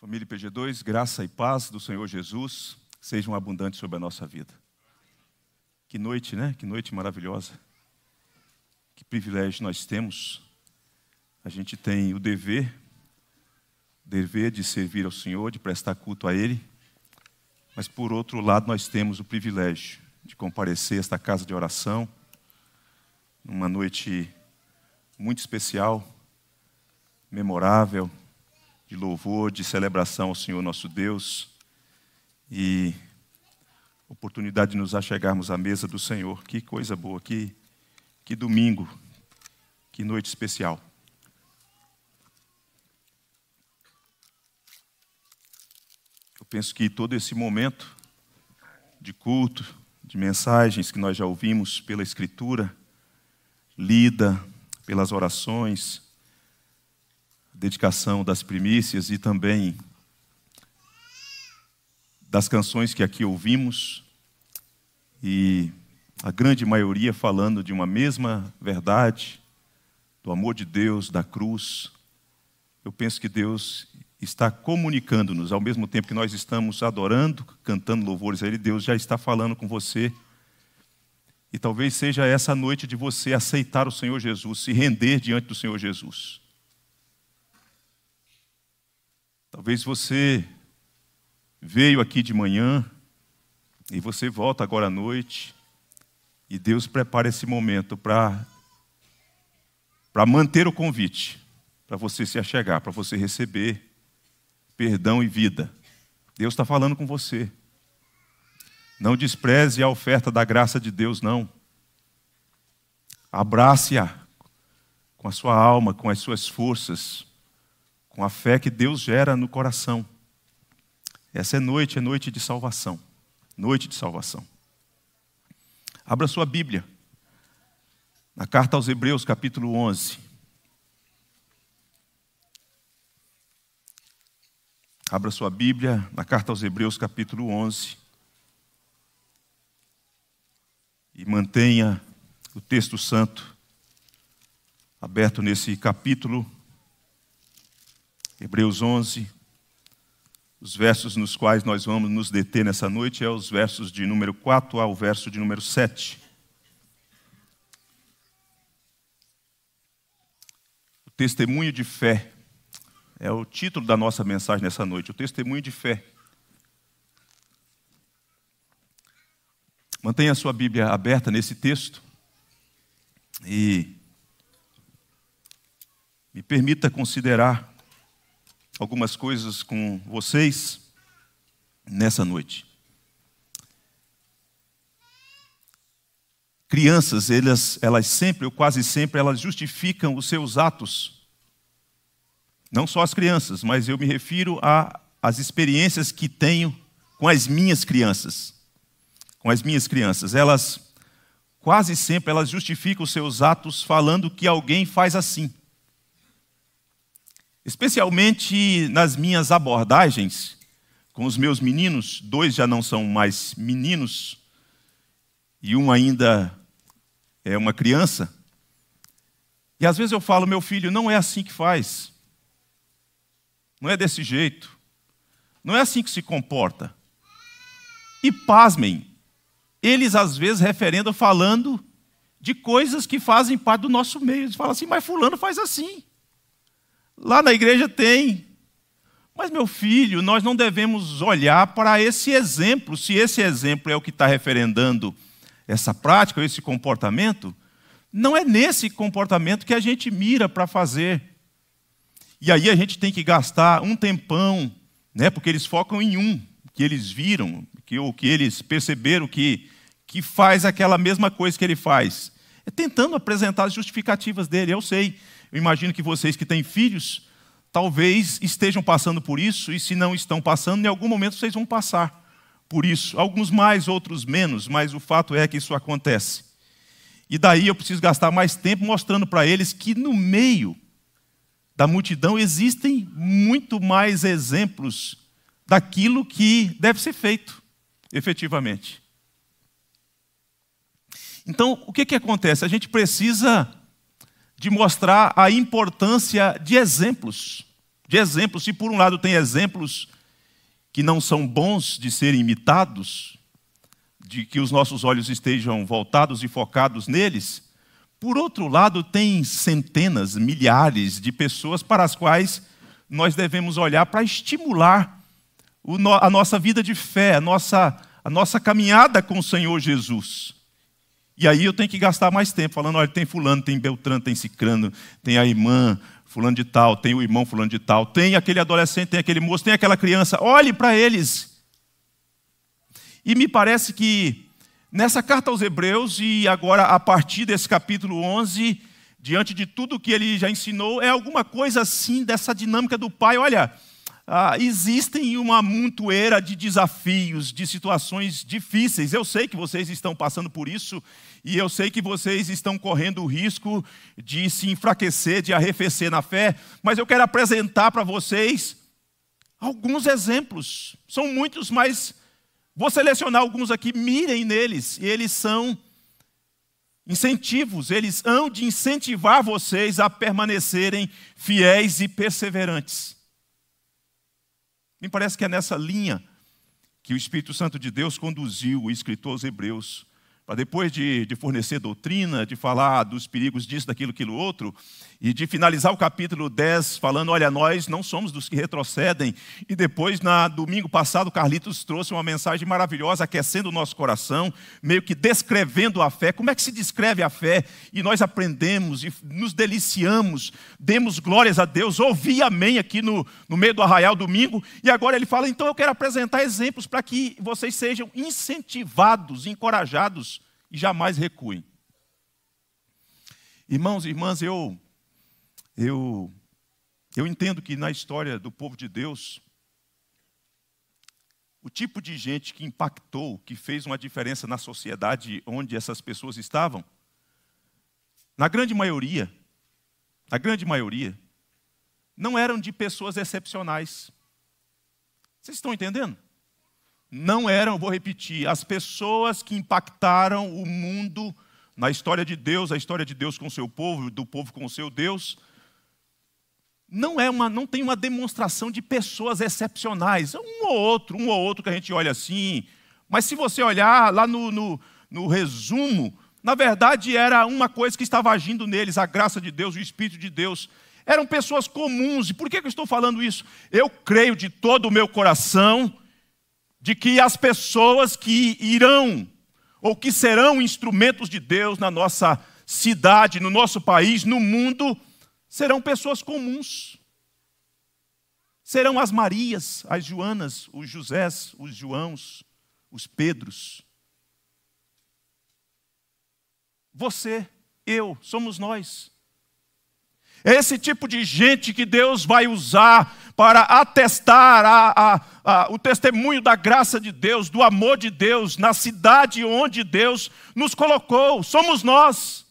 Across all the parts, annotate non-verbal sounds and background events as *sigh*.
Família PG2, graça e paz do Senhor Jesus sejam abundantes sobre a nossa vida. Que noite, né? Que noite maravilhosa. Que privilégio nós temos. A gente tem o dever, dever de servir ao Senhor, de prestar culto a Ele, mas por outro lado nós temos o privilégio de comparecer a esta casa de oração, numa noite muito especial, memorável, de louvor, de celebração ao Senhor nosso Deus e oportunidade de nos achegarmos à mesa do Senhor. Que coisa boa, que, que domingo, que noite especial. Eu penso que todo esse momento de culto, de mensagens que nós já ouvimos pela Escritura, lida, pelas orações, dedicação das primícias e também das canções que aqui ouvimos, e a grande maioria falando de uma mesma verdade, do amor de Deus, da cruz. Eu penso que Deus está comunicando-nos, ao mesmo tempo que nós estamos adorando, cantando louvores a Ele, Deus já está falando com você. E talvez seja essa noite de você aceitar o Senhor Jesus, se render diante do Senhor Jesus. Talvez você veio aqui de manhã e você volta agora à noite e Deus prepara esse momento para para manter o convite, para você se achegar, para você receber perdão e vida. Deus está falando com você. Não despreze a oferta da graça de Deus, não. Abrace-a com a sua alma, com as suas forças com a fé que Deus gera no coração. Essa é noite, é noite de salvação. Noite de salvação. Abra sua Bíblia, na carta aos Hebreus, capítulo 11. Abra sua Bíblia, na carta aos Hebreus, capítulo 11. E mantenha o texto santo aberto nesse capítulo Hebreus 11, os versos nos quais nós vamos nos deter nessa noite é os versos de número 4 ao verso de número 7. O testemunho de fé é o título da nossa mensagem nessa noite, o testemunho de fé. Mantenha a sua Bíblia aberta nesse texto e me permita considerar algumas coisas com vocês nessa noite. Crianças, elas, elas sempre, ou quase sempre, elas justificam os seus atos. Não só as crianças, mas eu me refiro às experiências que tenho com as minhas crianças. Com as minhas crianças. Elas, quase sempre, elas justificam os seus atos falando que alguém faz assim especialmente nas minhas abordagens com os meus meninos, dois já não são mais meninos e um ainda é uma criança. E às vezes eu falo, meu filho, não é assim que faz. Não é desse jeito. Não é assim que se comporta. E pasmem, eles às vezes referendam falando de coisas que fazem parte do nosso meio. Eles falam assim, mas fulano faz assim. Lá na igreja tem. Mas, meu filho, nós não devemos olhar para esse exemplo. Se esse exemplo é o que está referendando essa prática, esse comportamento, não é nesse comportamento que a gente mira para fazer. E aí a gente tem que gastar um tempão, né? porque eles focam em um, que eles viram, que, ou que eles perceberam que, que faz aquela mesma coisa que ele faz. É tentando apresentar as justificativas dele, eu sei. Eu imagino que vocês que têm filhos, talvez estejam passando por isso, e se não estão passando, em algum momento vocês vão passar por isso. Alguns mais, outros menos, mas o fato é que isso acontece. E daí eu preciso gastar mais tempo mostrando para eles que no meio da multidão existem muito mais exemplos daquilo que deve ser feito, efetivamente. Então, o que, que acontece? A gente precisa de mostrar a importância de exemplos. De exemplos, se por um lado tem exemplos que não são bons de serem imitados, de que os nossos olhos estejam voltados e focados neles, por outro lado, tem centenas, milhares de pessoas para as quais nós devemos olhar para estimular a nossa vida de fé, a nossa, a nossa caminhada com o Senhor Jesus. E aí eu tenho que gastar mais tempo falando, olha, tem fulano, tem Beltrano, tem Cicrano, tem a irmã fulano de tal, tem o irmão fulano de tal, tem aquele adolescente, tem aquele moço, tem aquela criança. Olhe para eles. E me parece que nessa carta aos Hebreus e agora a partir desse capítulo 11, diante de tudo que ele já ensinou, é alguma coisa assim dessa dinâmica do pai, olha, ah, existem uma montoeira de desafios, de situações difíceis. Eu sei que vocês estão passando por isso e eu sei que vocês estão correndo o risco de se enfraquecer, de arrefecer na fé, mas eu quero apresentar para vocês alguns exemplos. São muitos, mas vou selecionar alguns aqui. Mirem neles, eles são incentivos, eles hão de incentivar vocês a permanecerem fiéis e perseverantes. Me parece que é nessa linha que o Espírito Santo de Deus conduziu o escritor aos Hebreus, para depois de, de, fornecer doutrina, de falar dos perigos disso, daquilo, aquilo, outro, e de finalizar o capítulo 10 falando: olha, nós não somos dos que retrocedem. E depois, na domingo passado, Carlitos trouxe uma mensagem maravilhosa, aquecendo o nosso coração, meio que descrevendo a fé. Como é que se descreve a fé? E nós aprendemos e nos deliciamos, demos glórias a Deus, ouvi amém aqui no, no meio do arraial domingo. E agora ele fala: então eu quero apresentar exemplos para que vocês sejam incentivados, encorajados e jamais recuem. Irmãos e irmãs, eu eu, eu entendo que na história do povo de Deus, o tipo de gente que impactou, que fez uma diferença na sociedade onde essas pessoas estavam, na grande maioria, na grande maioria, não eram de pessoas excepcionais. Vocês estão entendendo? Não eram, vou repetir, as pessoas que impactaram o mundo na história de Deus, a história de Deus com o seu povo, do povo com o seu Deus, não, é uma, não tem uma demonstração de pessoas excepcionais. É um ou outro, um ou outro que a gente olha assim. Mas se você olhar lá no, no, no resumo, na verdade era uma coisa que estava agindo neles, a graça de Deus, o Espírito de Deus. Eram pessoas comuns. E por que eu estou falando isso? Eu creio de todo o meu coração de que as pessoas que irão ou que serão instrumentos de Deus na nossa cidade, no nosso país, no mundo, serão pessoas comuns. Serão as Marias, as Joanas, os Josés, os Joãos, os Pedros. Você, eu, somos nós. É esse tipo de gente que Deus vai usar para atestar a, a, a, o testemunho da graça de Deus, do amor de Deus, na cidade onde Deus nos colocou. Somos nós.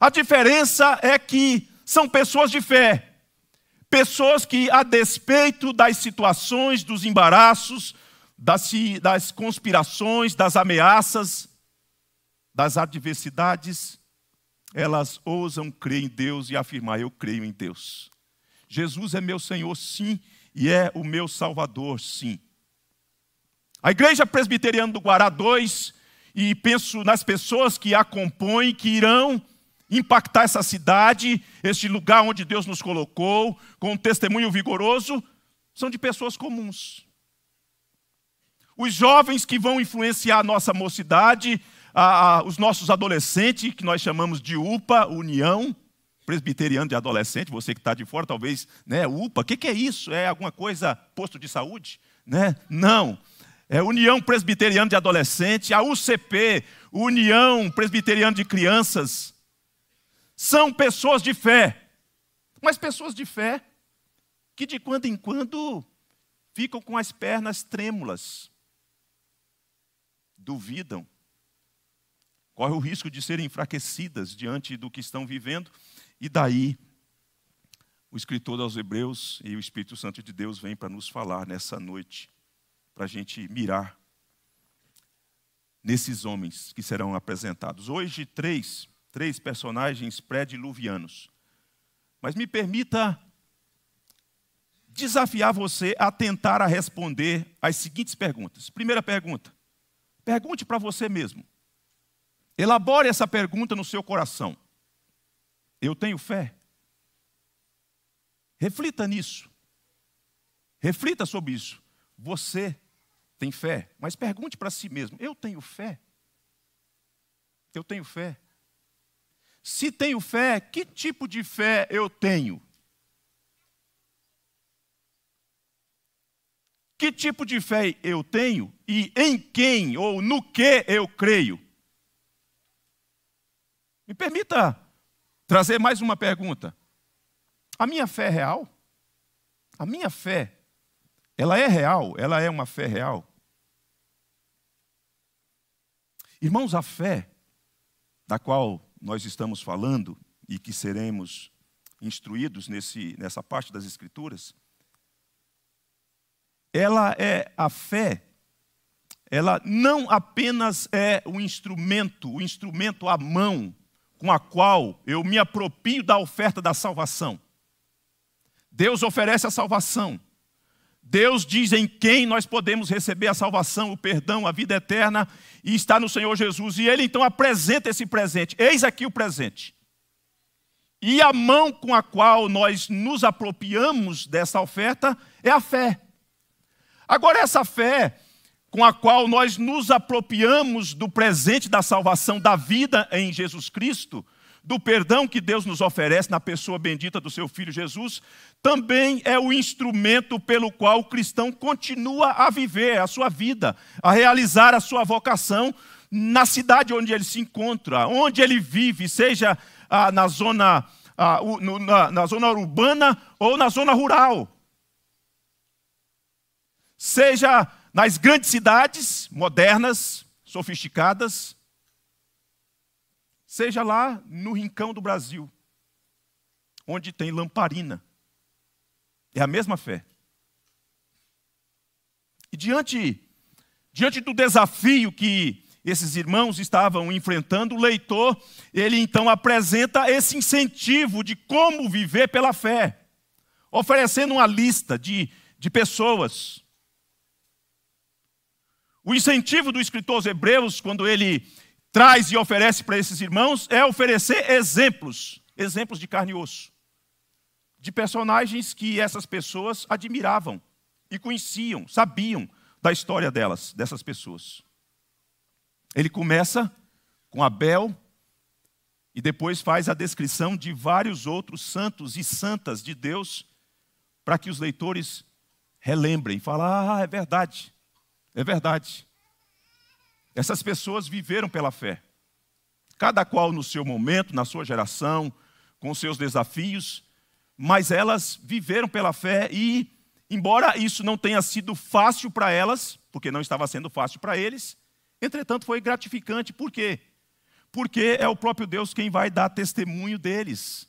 A diferença é que são pessoas de fé, pessoas que, a despeito das situações, dos embaraços, das, das conspirações, das ameaças, das adversidades, elas ousam crer em Deus e afirmar: Eu creio em Deus. Jesus é meu Senhor, sim, e é o meu Salvador, sim. A Igreja Presbiteriana do Guará 2, e penso nas pessoas que a compõem, que irão impactar essa cidade, este lugar onde Deus nos colocou, com um testemunho vigoroso, são de pessoas comuns. Os jovens que vão influenciar a nossa mocidade, a, a, os nossos adolescentes, que nós chamamos de UPA, União Presbiteriana de Adolescente, você que está de fora, talvez, né, UPA, o que, que é isso? É alguma coisa, posto de saúde? Né? Não. É União Presbiteriana de Adolescente, a UCP, União Presbiteriana de Crianças, são pessoas de fé, mas pessoas de fé que de quando em quando ficam com as pernas trêmulas, duvidam, correm o risco de serem enfraquecidas diante do que estão vivendo, e daí o escritor aos Hebreus e o Espírito Santo de Deus vem para nos falar nessa noite, para a gente mirar nesses homens que serão apresentados. Hoje, três três personagens pré-diluvianos. Mas me permita desafiar você a tentar a responder as seguintes perguntas. Primeira pergunta: pergunte para você mesmo. Elabore essa pergunta no seu coração. Eu tenho fé? Reflita nisso. Reflita sobre isso. Você tem fé, mas pergunte para si mesmo: eu tenho fé? Eu tenho fé? Se tenho fé, que tipo de fé eu tenho? Que tipo de fé eu tenho e em quem ou no que eu creio? Me permita trazer mais uma pergunta. A minha fé é real? A minha fé, ela é real? Ela é uma fé real? Irmãos, a fé da qual nós estamos falando e que seremos instruídos nesse, nessa parte das Escrituras, ela é a fé, ela não apenas é o instrumento, o instrumento à mão com a qual eu me apropio da oferta da salvação. Deus oferece a salvação. Deus diz em quem nós podemos receber a salvação, o perdão, a vida eterna, e está no Senhor Jesus. E ele então apresenta esse presente. Eis aqui o presente. E a mão com a qual nós nos apropriamos dessa oferta é a fé. Agora, essa fé com a qual nós nos apropriamos do presente da salvação, da vida em Jesus Cristo, do perdão que Deus nos oferece na pessoa bendita do seu Filho Jesus, também é o instrumento pelo qual o cristão continua a viver a sua vida, a realizar a sua vocação na cidade onde ele se encontra, onde ele vive, seja ah, na, zona, ah, no, na, na zona urbana ou na zona rural. Seja nas grandes cidades modernas, sofisticadas, seja lá no rincão do Brasil, onde tem lamparina. É a mesma fé. E diante, diante do desafio que esses irmãos estavam enfrentando, o leitor, ele então apresenta esse incentivo de como viver pela fé, oferecendo uma lista de, de pessoas. O incentivo do escritor aos Hebreus, quando ele traz e oferece para esses irmãos é oferecer exemplos, exemplos de carne e osso, de personagens que essas pessoas admiravam e conheciam, sabiam da história delas, dessas pessoas. Ele começa com Abel e depois faz a descrição de vários outros santos e santas de Deus para que os leitores relembrem, falem: "Ah, é verdade. É verdade. Essas pessoas viveram pela fé. Cada qual no seu momento, na sua geração, com seus desafios, mas elas viveram pela fé e, embora isso não tenha sido fácil para elas, porque não estava sendo fácil para eles, entretanto foi gratificante, por quê? Porque é o próprio Deus quem vai dar testemunho deles.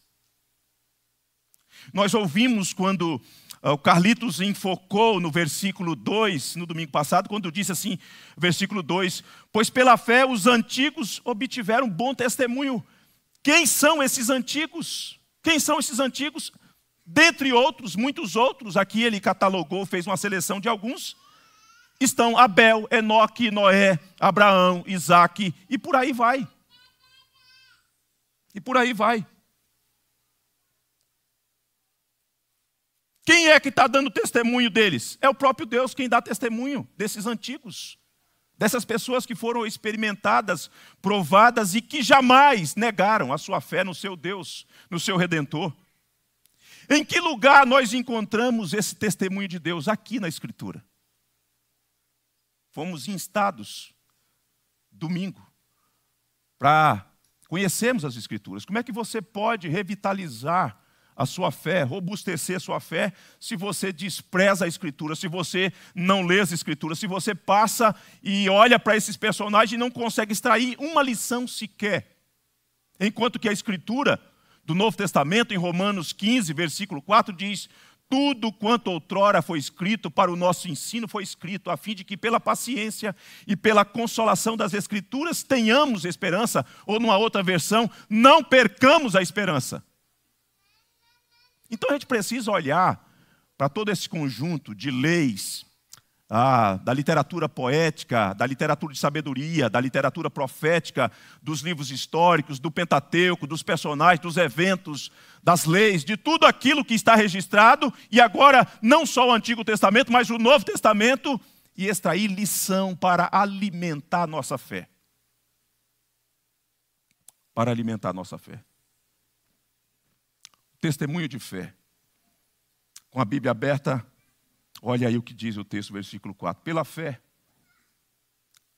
Nós ouvimos quando ah, o Carlitos enfocou no versículo 2, no domingo passado, quando disse assim, versículo 2: Pois pela fé os antigos obtiveram bom testemunho. Quem são esses antigos? Quem são esses antigos? Dentre outros, muitos outros, aqui ele catalogou, fez uma seleção de alguns, estão Abel, Enoque, Noé, Abraão, Isaac e por aí vai. E por aí vai. Quem é que está dando testemunho deles? É o próprio Deus quem dá testemunho desses antigos, dessas pessoas que foram experimentadas, provadas e que jamais negaram a sua fé no seu Deus, no seu Redentor. Em que lugar nós encontramos esse testemunho de Deus? Aqui na Escritura. Fomos instados, domingo, para conhecermos as Escrituras. Como é que você pode revitalizar a sua fé, robustecer a sua fé, se você despreza a Escritura, se você não lê as Escrituras, se você passa e olha para esses personagens e não consegue extrair uma lição sequer. Enquanto que a Escritura do Novo Testamento, em Romanos 15, versículo 4, diz: tudo quanto outrora foi escrito para o nosso ensino foi escrito, a fim de que, pela paciência e pela consolação das Escrituras, tenhamos esperança, ou numa outra versão, não percamos a esperança. Então a gente precisa olhar para todo esse conjunto de leis, ah, da literatura poética, da literatura de sabedoria, da literatura profética, dos livros históricos, do Pentateuco, dos personagens, dos eventos, das leis, de tudo aquilo que está registrado, e agora não só o Antigo Testamento, mas o Novo Testamento, e extrair lição para alimentar nossa fé. Para alimentar nossa fé. Testemunho de fé. Com a Bíblia aberta, olha aí o que diz o texto, versículo 4. Pela fé,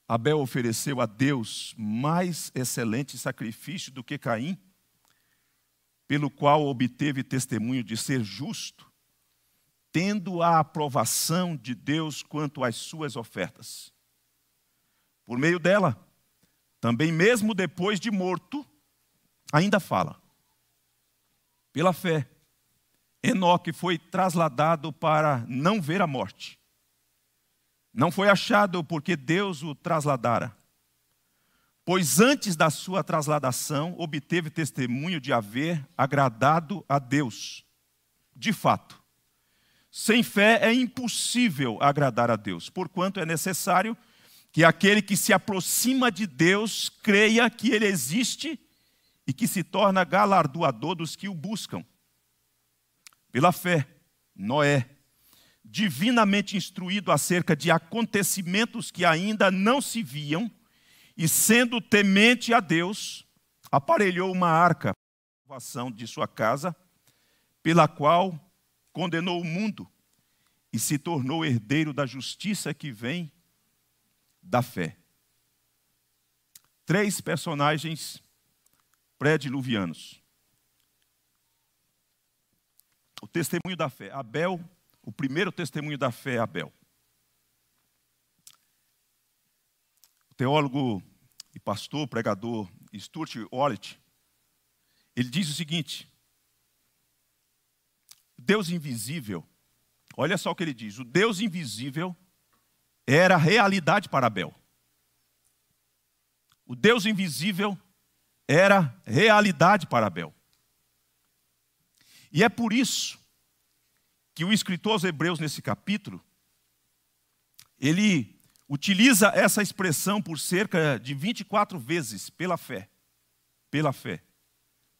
Abel ofereceu a Deus mais excelente sacrifício do que Caim, pelo qual obteve testemunho de ser justo, tendo a aprovação de Deus quanto às suas ofertas. Por meio dela, também mesmo depois de morto, ainda fala. Pela fé, Enoque foi trasladado para não ver a morte. Não foi achado porque Deus o trasladara. Pois antes da sua trasladação, obteve testemunho de haver agradado a Deus. De fato, sem fé é impossível agradar a Deus, porquanto é necessário que aquele que se aproxima de Deus creia que ele existe e que se torna galardoador dos que o buscam. Pela fé, Noé, divinamente instruído acerca de acontecimentos que ainda não se viam, e sendo temente a Deus, aparelhou uma arca salvação de sua casa, pela qual condenou o mundo e se tornou herdeiro da justiça que vem da fé. Três personagens pré-diluvianos. O testemunho da fé. Abel, o primeiro testemunho da fé é Abel. O teólogo e pastor, pregador Stuart Wallet, ele diz o seguinte: Deus invisível, olha só o que ele diz, o Deus invisível era realidade para Abel. O Deus invisível era realidade para Abel. E é por isso que o escritor aos Hebreus, nesse capítulo, ele utiliza essa expressão por cerca de 24 vezes, pela fé. Pela fé.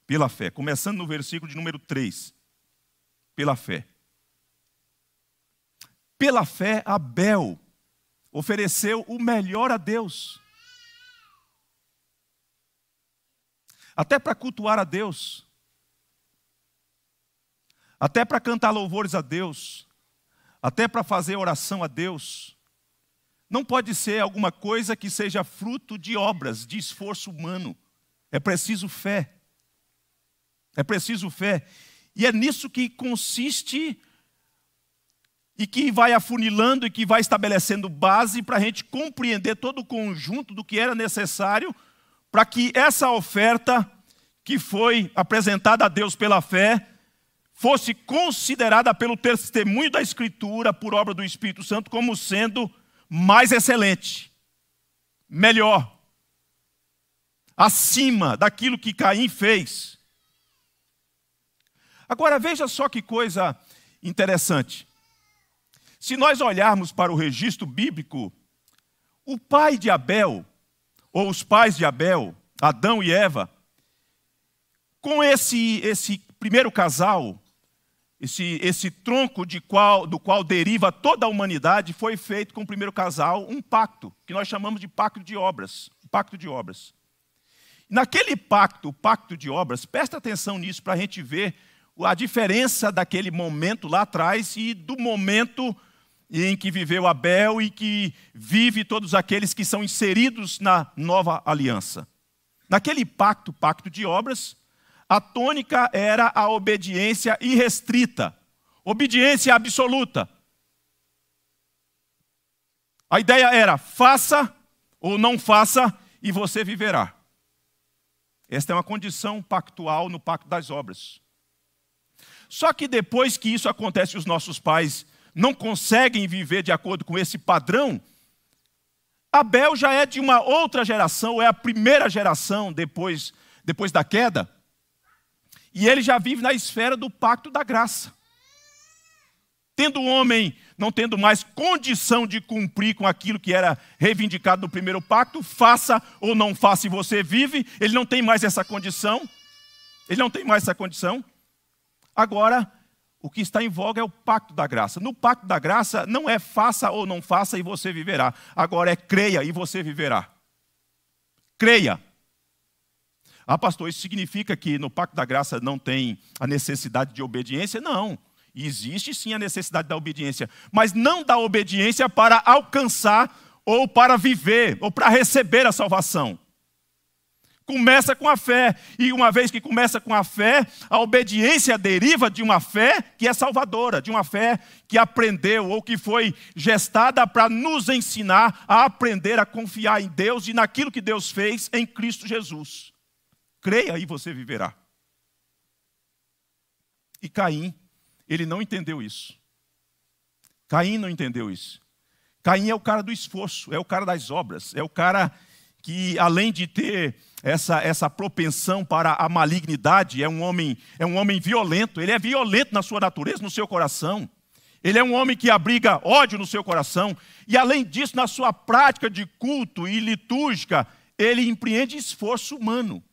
Pela fé. Começando no versículo de número 3. Pela fé. Pela fé, Abel ofereceu o melhor a Deus até para cultuar a Deus, até para cantar louvores a Deus, até para fazer oração a Deus. Não pode ser alguma coisa que seja fruto de obras, de esforço humano. É preciso fé. É preciso fé. E é nisso que consiste e que vai afunilando e que vai estabelecendo base para a gente compreender todo o conjunto do que era necessário para que essa oferta que foi apresentada a Deus pela fé fosse considerada pelo testemunho da Escritura, por obra do Espírito Santo, como sendo mais excelente, melhor, acima daquilo que Caim fez. Agora veja só que coisa interessante. Se nós olharmos para o registro bíblico, o pai de Abel ou os pais de Abel, Adão e Eva, com esse, esse primeiro casal, esse, esse tronco qual, do qual deriva toda a humanidade, foi feito com o primeiro casal um pacto, que nós chamamos de pacto de obras. Pacto de obras. Naquele pacto, o pacto de obras, presta atenção nisso para a gente ver a diferença daquele momento lá atrás e do momento em que viveu Abel e que vive todos aqueles que são inseridos na nova aliança. Naquele pacto, pacto de obras, a tônica era a obediência irrestrita, obediência absoluta. A ideia era: faça ou não faça, e você viverá. Esta é uma condição pactual no pacto das obras. Só que depois que isso acontece, os nossos pais não conseguem viver de acordo com esse padrão, Abel já é de uma outra geração, ou é a primeira geração depois, depois da queda, e ele já vive na esfera do pacto da graça. Tendo o homem não tendo mais condição de cumprir com aquilo que era reivindicado no primeiro pacto, faça ou não faça e você vive, ele não tem mais essa condição, ele não tem mais essa condição. Agora, o que está em voga é o pacto da graça. No pacto da graça, não é faça ou não faça e você viverá. Agora é creia e você viverá. Creia. Ah, pastor, isso significa que no pacto da graça não tem a necessidade de obediência? Não. Existe sim a necessidade da obediência, mas não da obediência para alcançar ou para viver ou para receber a salvação começa com a fé. E uma vez que começa com a fé, a obediência deriva de uma fé que é salvadora, de uma fé que aprendeu ou que foi gestada para nos ensinar a aprender a confiar em Deus e naquilo que Deus fez em Cristo Jesus. Creia e você viverá. E Caim, ele não entendeu isso. Caim não entendeu isso. Caim é o cara do esforço, é o cara das obras, é o cara que além de ter essa, essa propensão para a malignidade, é um homem é um homem violento, ele é violento na sua natureza, no seu coração. Ele é um homem que abriga ódio no seu coração e além disso, na sua prática de culto e litúrgica, ele empreende esforço humano.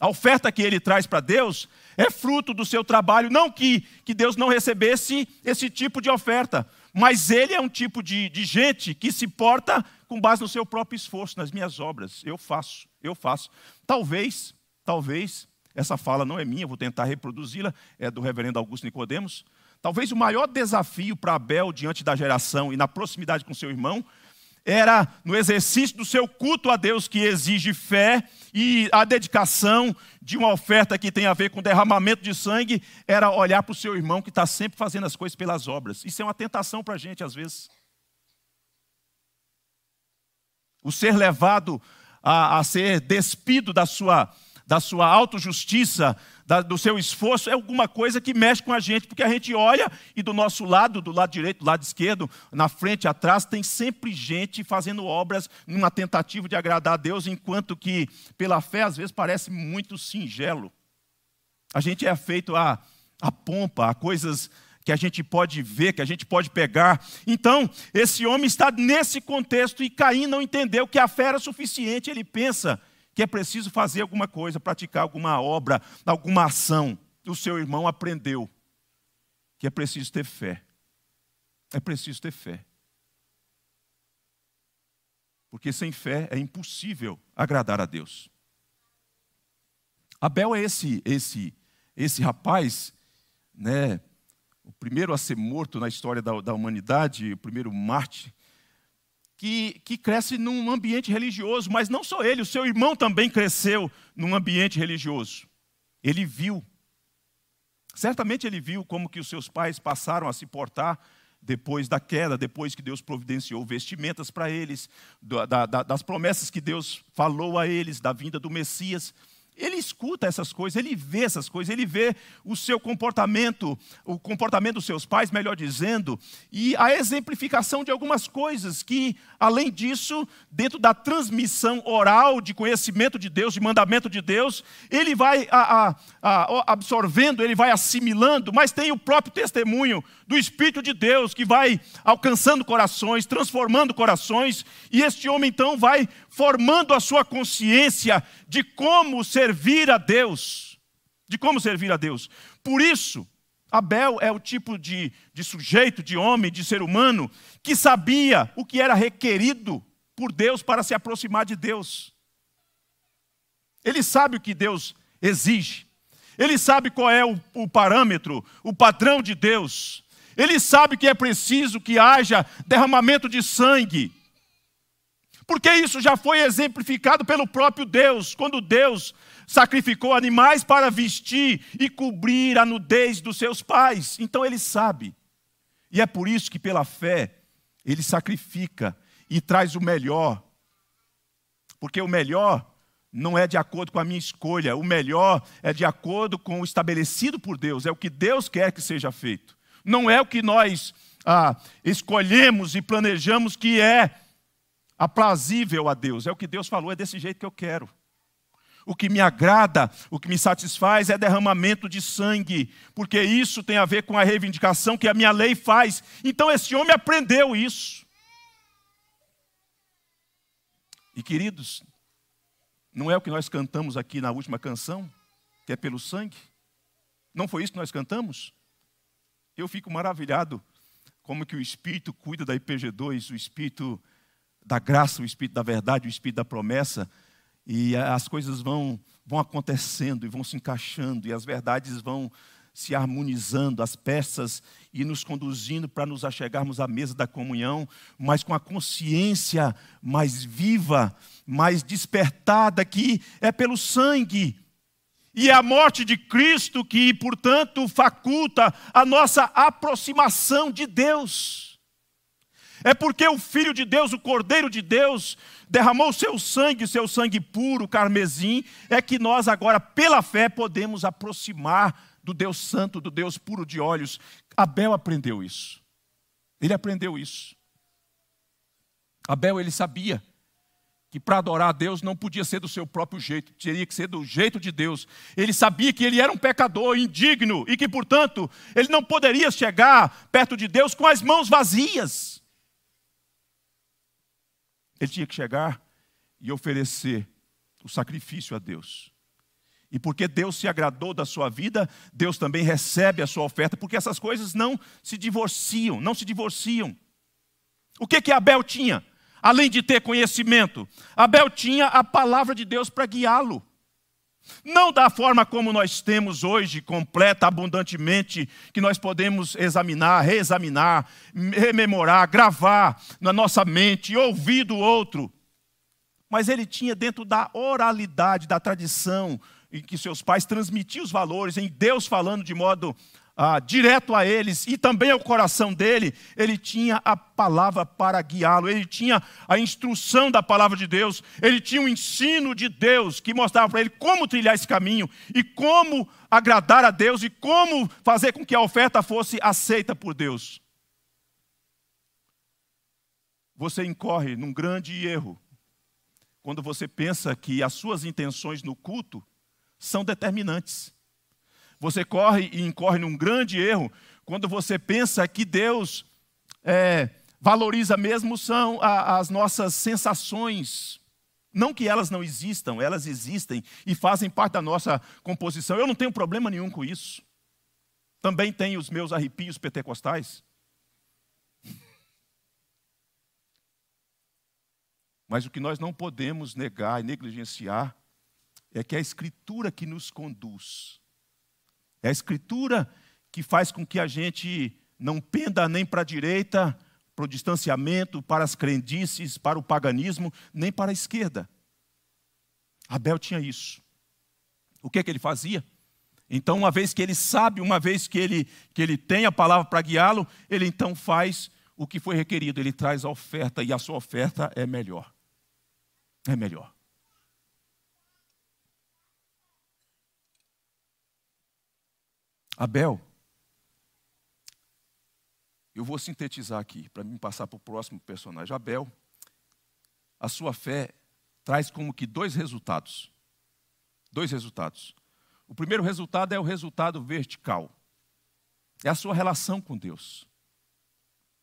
A oferta que ele traz para Deus é fruto do seu trabalho, não que, que Deus não recebesse esse tipo de oferta, mas ele é um tipo de, de gente que se porta com base no seu próprio esforço, nas minhas obras. Eu faço, eu faço. Talvez, talvez, essa fala não é minha, vou tentar reproduzi-la, é do reverendo Augusto Nicodemos. Talvez o maior desafio para Abel diante da geração e na proximidade com seu irmão era no exercício do seu culto a Deus que exige fé e a dedicação de uma oferta que tem a ver com derramamento de sangue, era olhar para o seu irmão que está sempre fazendo as coisas pelas obras. Isso é uma tentação para a gente às vezes o ser levado a, a ser despido da sua, da sua autojustiça, da, do seu esforço, é alguma coisa que mexe com a gente, porque a gente olha e do nosso lado, do lado direito, do lado esquerdo, na frente, atrás, tem sempre gente fazendo obras numa tentativa de agradar a Deus, enquanto que, pela fé, às vezes parece muito singelo. A gente é feito a, a pompa, a coisas que a gente pode ver, que a gente pode pegar. Então, esse homem está nesse contexto e Caim não entendeu que a fé era suficiente, ele pensa que é preciso fazer alguma coisa, praticar alguma obra, alguma ação. O seu irmão aprendeu que é preciso ter fé. É preciso ter fé. Porque sem fé é impossível agradar a Deus. Abel é esse esse esse rapaz, né, o primeiro a ser morto na história da, da humanidade, o primeiro Marte, que, que cresce num ambiente religioso, mas não só ele, o seu irmão também cresceu num ambiente religioso. Ele viu. Certamente ele viu como que os seus pais passaram a se portar depois da queda, depois que Deus providenciou vestimentas para eles, da, da, das promessas que Deus falou a eles, da vinda do Messias ele escuta essas coisas, ele vê essas coisas, ele vê o seu comportamento, o comportamento dos seus pais, melhor dizendo, e a exemplificação de algumas coisas que, além disso, dentro da transmissão oral de conhecimento de Deus, de mandamento de Deus, ele vai a, a, a, absorvendo, ele vai assimilando, mas tem o próprio testemunho do Espírito de Deus que vai alcançando corações, transformando corações, e este homem então vai formando a sua consciência de como servir a Deus. De como servir a Deus. Por isso, Abel é o tipo de, de sujeito, de homem, de ser humano, que sabia o que era requerido por Deus para se aproximar de Deus. Ele sabe o que Deus exige. Ele sabe qual é o, o, parâmetro, o padrão de Deus. Ele sabe que é preciso que haja derramamento de sangue porque isso já foi exemplificado pelo próprio Deus, quando Deus sacrificou animais para vestir e cobrir a nudez dos seus pais. Então ele sabe. E é por isso que, pela fé, ele sacrifica e traz o melhor. Porque o melhor não é de acordo com a minha escolha, o melhor é de acordo com o estabelecido por Deus, é o que Deus quer que seja feito. Não é o que nós ah, escolhemos e planejamos que é Aplazível a Deus. É o que Deus falou, é desse jeito que eu quero. O que me agrada, o que me satisfaz é derramamento de sangue, porque isso tem a ver com a reivindicação que a minha lei faz. Então esse homem aprendeu isso. E queridos, não é o que nós cantamos aqui na última canção, que é pelo sangue? Não foi isso que nós cantamos? Eu fico maravilhado como que o Espírito cuida da IPG2, o Espírito da graça, o Espírito da verdade, o Espírito da promessa, e as coisas vão, vão acontecendo e vão se encaixando, e as verdades vão se harmonizando, as peças, e nos conduzindo para nos achegarmos à mesa da comunhão, mas com a consciência mais viva, mais despertada, que é pelo sangue. E é a morte de Cristo que, portanto, faculta a nossa aproximação de Deus. É porque o Filho de Deus, o Cordeiro de Deus, derramou seu sangue, seu sangue puro, carmesim, é que nós agora, pela fé, podemos aproximar do Deus Santo, do Deus puro de olhos. Abel aprendeu isso. Ele aprendeu isso. Abel, ele sabia que para adorar a Deus não podia ser do seu próprio jeito, teria que ser do jeito de Deus. Ele sabia que ele era um pecador indigno e que, portanto, ele não poderia chegar perto de Deus com as mãos vazias. Ele tinha que chegar e oferecer o sacrifício a Deus. E porque Deus se agradou da sua vida, Deus também recebe a sua oferta, porque essas coisas não se divorciam, não se divorciam. O que que Abel tinha? Além de ter conhecimento, Abel tinha a palavra de Deus para guiá-lo. Não da forma como nós temos hoje, completa, abundantemente, que nós podemos examinar, reexaminar, rememorar, gravar na nossa mente, ouvir do outro. Mas ele tinha dentro da oralidade, da tradição, em que seus pais transmitiam os valores, em Deus falando de modo ah, direto a eles e também ao coração dele, ele tinha a palavra para guiá-lo, ele tinha a instrução da palavra de Deus, ele tinha o um ensino de Deus que mostrava para ele como trilhar esse caminho e como agradar a Deus e como fazer com que a oferta fosse aceita por Deus. Você incorre num grande erro quando você pensa que as suas intenções no culto são determinantes. Você corre e incorre num grande erro quando você pensa que Deus é, valoriza mesmo são a, as nossas sensações. Não que elas não existam, elas existem e fazem parte da nossa composição. Eu não tenho problema nenhum com isso. Também tenho os meus arrepios pentecostais. Mas o que nós não podemos negar e negligenciar é que a Escritura que nos conduz é a Escritura que faz com que a gente não penda nem para a direita, para o distanciamento, para as crendices, para o paganismo, nem para a esquerda. Abel tinha isso. O que, é que ele fazia? Então, uma vez que ele sabe, uma vez que ele, que ele tem a palavra para guiá-lo, ele então faz o que foi requerido, ele traz a oferta e a sua oferta é melhor. É melhor. Abel, eu vou sintetizar aqui, para me passar para o próximo personagem. Abel, a sua fé traz como que dois resultados. Dois resultados. O primeiro resultado é o resultado vertical. É a sua relação com Deus.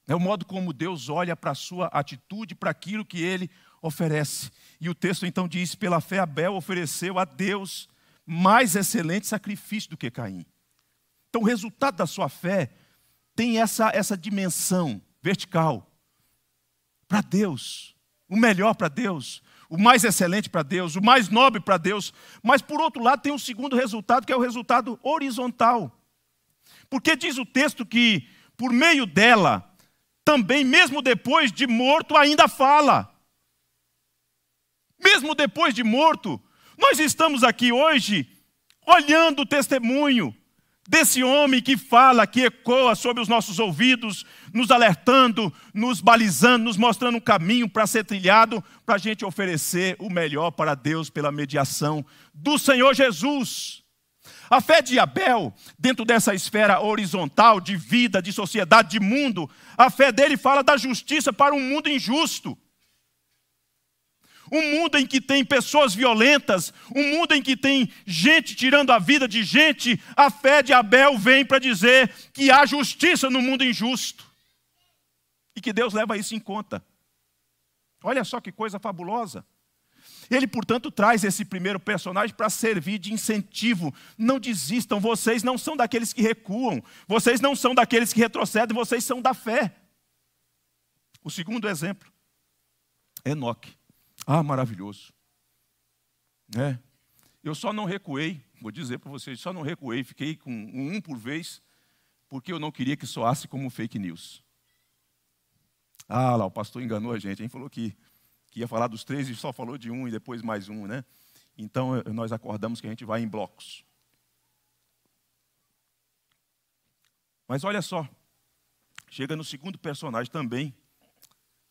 É o modo como Deus olha para a sua atitude, para aquilo que ele oferece. E o texto então diz: pela fé, Abel ofereceu a Deus mais excelente sacrifício do que Caim. Então, o resultado da sua fé tem essa, essa dimensão vertical para Deus, o melhor para Deus, o mais excelente para Deus, o mais nobre para Deus. Mas, por outro lado, tem um segundo resultado, que é o resultado horizontal. Porque diz o texto que, por meio dela, também, mesmo depois de morto, ainda fala. Mesmo depois de morto, nós estamos aqui hoje olhando o testemunho desse homem que fala, que ecoa sobre os nossos ouvidos, nos alertando, nos balizando, nos mostrando um caminho para ser trilhado, para a gente oferecer o melhor para Deus pela mediação do Senhor Jesus. A fé de Abel, dentro dessa esfera horizontal de vida, de sociedade, de mundo, a fé dele fala da justiça para um mundo injusto um mundo em que tem pessoas violentas, um mundo em que tem gente tirando a vida de gente, a fé de Abel vem para dizer que há justiça no mundo injusto. E que Deus leva isso em conta. Olha só que coisa fabulosa. Ele, portanto, traz esse primeiro personagem para servir de incentivo. Não desistam, vocês não são daqueles que recuam, vocês não são daqueles que retrocedem, vocês são da fé. O segundo exemplo, Enoque. Ah, maravilhoso. Né? Eu só não recuei, vou dizer para vocês, só não recuei, fiquei com um por vez, porque eu não queria que soasse como fake news. Ah, lá, o pastor enganou a gente, hein? Falou que, que ia falar dos três e só falou de um e depois mais um, né? Então eh, nós acordamos que a gente vai em blocos. Mas olha só, chega no segundo personagem também,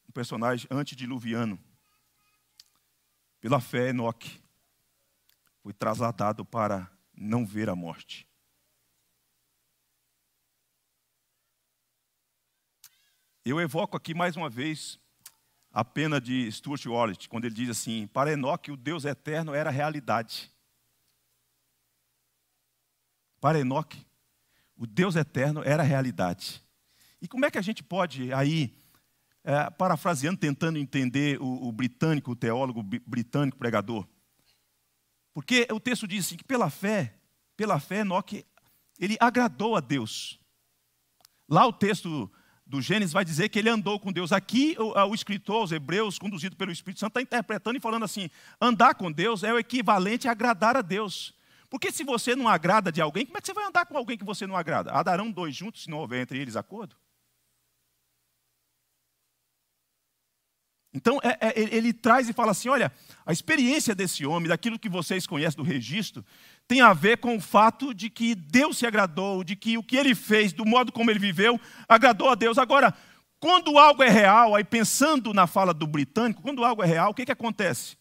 um personagem antediluviano. Pela fé, Enoque foi trasladado para não ver a morte. Eu evoco aqui mais uma vez a pena de Stuart Wallet, quando ele diz assim: Para Enoque, o Deus eterno era realidade. Para Enoque, o Deus eterno era realidade. E como é que a gente pode aí é, parafraseando, tentando entender o, o britânico, o teólogo britânico pregador. Porque o texto diz assim, que pela fé, pela fé, Enoque, ele agradou a Deus. Lá o texto do Gênesis vai dizer que ele andou com Deus. Aqui o, o escritor, os hebreus, conduzido pelo Espírito Santo, está interpretando e falando assim, andar com Deus é o equivalente a agradar a Deus. Porque se você não agrada de alguém, como é que você vai andar com alguém que você não agrada? Andarão dois juntos se não houver entre eles acordo? Então, é, é, ele traz e fala assim: olha, a experiência desse homem, daquilo que vocês conhecem do registro, tem a ver com o fato de que Deus se agradou, de que o que ele fez, do modo como ele viveu, agradou a Deus. Agora, quando algo é real, aí pensando na fala do britânico, quando algo é real, o que, que acontece?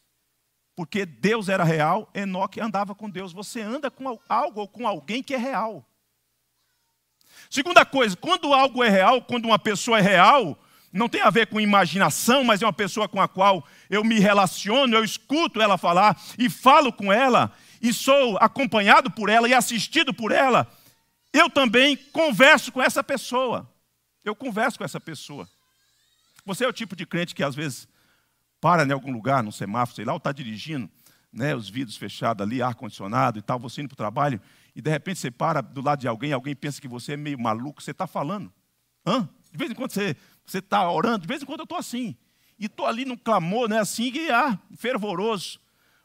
Porque Deus era real, Enoque andava com Deus. Você anda com algo ou com alguém que é real. Segunda coisa, quando algo é real, quando uma pessoa é real, não tem a ver com imaginação, mas é uma pessoa com a qual eu me relaciono, eu escuto ela falar e falo com ela, e sou acompanhado por ela e assistido por ela, eu também converso com essa pessoa. Eu converso com essa pessoa. Você é o tipo de crente que às vezes para em algum lugar, num semáforo, sei lá, ou está dirigindo, né, os vidros fechados ali, ar-condicionado e tal, você indo para o trabalho, e de repente você para do lado de alguém, alguém pensa que você é meio maluco, você está falando. Hã? De vez em quando você você está orando? De vez em quando eu estou assim. E estou ali num clamor, né? Assim, e, ah, fervoroso.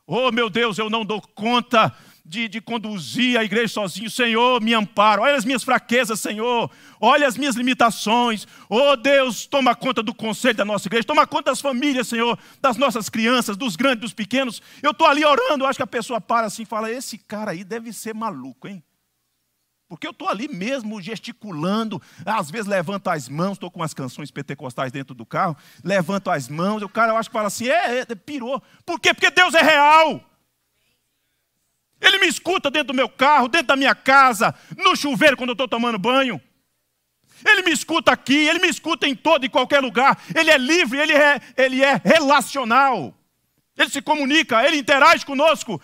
Oh, meu Deus, eu não dou conta de, de, conduzir a igreja sozinho. Senhor, me ampara. Olha as minhas fraquezas, Senhor. Olha as minhas limitações. Oh, Deus, toma conta do conselho da nossa igreja. Toma conta das famílias, Senhor. Das nossas crianças, dos grandes, dos pequenos. Eu estou ali orando. Acho que a pessoa para assim e fala: Esse cara aí deve ser maluco, hein? Porque eu estou ali mesmo gesticulando, às vezes levanto as mãos, estou com as canções pentecostais dentro do carro, levanto as mãos, o cara eu acho que fala assim, é, é, é, pirou. Por quê? Porque Deus é real. Ele me escuta dentro do meu carro, dentro da minha casa, no chuveiro quando eu estou tomando banho. Ele me escuta aqui, ele me escuta em todo e qualquer lugar. Ele é livre, ele é, ele é relacional. Ele se comunica, ele interage conosco.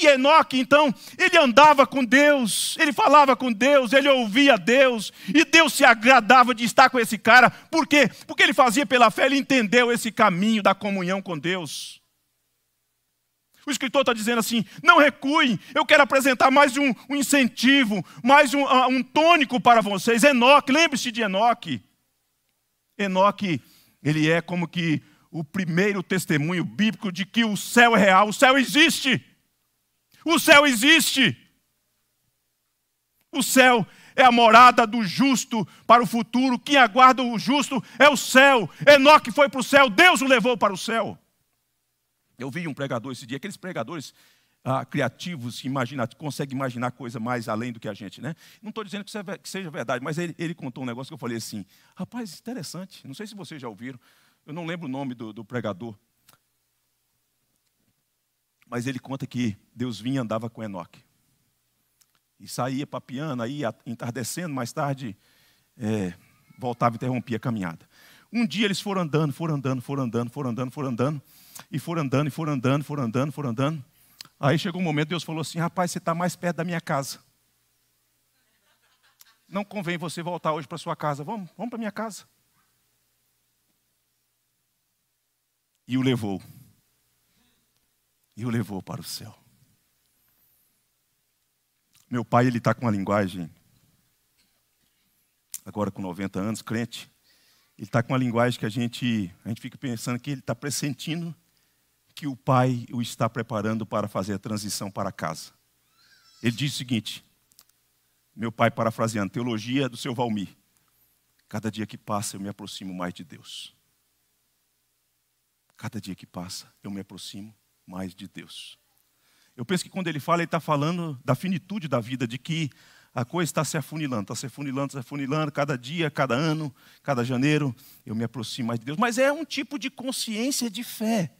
E Enoque, então, ele andava com Deus, ele falava com Deus, ele ouvia Deus, e Deus se agradava de estar com esse cara. Por quê? Porque ele fazia pela fé, ele entendeu esse caminho da comunhão com Deus. O escritor está dizendo assim: não recuem, eu quero apresentar mais um, um incentivo, mais um, ah, um, tônico para vocês. Enoque, lembre-se de Enoque. Enoque, ele é como que o primeiro testemunho bíblico de que o céu é real, o céu existe. O céu existe. O céu é a morada do justo para o futuro. Quem aguarda o justo é o céu. Enoque foi para o céu, Deus o levou para o céu. Eu vi um pregador esse dia, aqueles pregadores ah, criativos que imagina, conseguem imaginar coisa mais além do que a gente, né? Não estou dizendo que, é, que, seja verdade, mas ele, ele contou um negócio que eu falei assim: rapaz, interessante, não sei se vocês já ouviram. Eu não lembro o nome do, do pregador. Mas ele conta que Deus vinha e andava com Enoque. E saía papiando, aí entardecendo, mais tarde é, voltava e interrompia a caminhada. Um dia eles foram andando, foram andando, foram andando, foram andando, foram andando, e foram andando, e foram andando, foram andando, foram andando. Aí chegou um momento, Deus falou assim: rapaz, você está mais perto da minha casa. Não convém você voltar hoje para sua casa. Vamos, vamos para minha casa. e o levou. E o levou para o céu. Meu pai, ele está com uma linguagem, agora com 90 anos, crente, ele está com uma linguagem que a gente, a gente fica pensando que ele está pressentindo que o pai o está preparando para fazer a transição para casa. Ele diz o seguinte, meu pai parafraseando, teologia do seu Valmir. Cada dia que passa eu me aproximo mais de Deus. Cada dia que passa, eu me aproximo mais de Deus. Eu penso que quando ele fala, ele está falando da finitude da vida, de que a coisa está se afunilando, está se afunilando, está se afunilando, cada dia, cada ano, cada janeiro, eu me aproximo mais de Deus. Mas é um tipo de consciência de fé.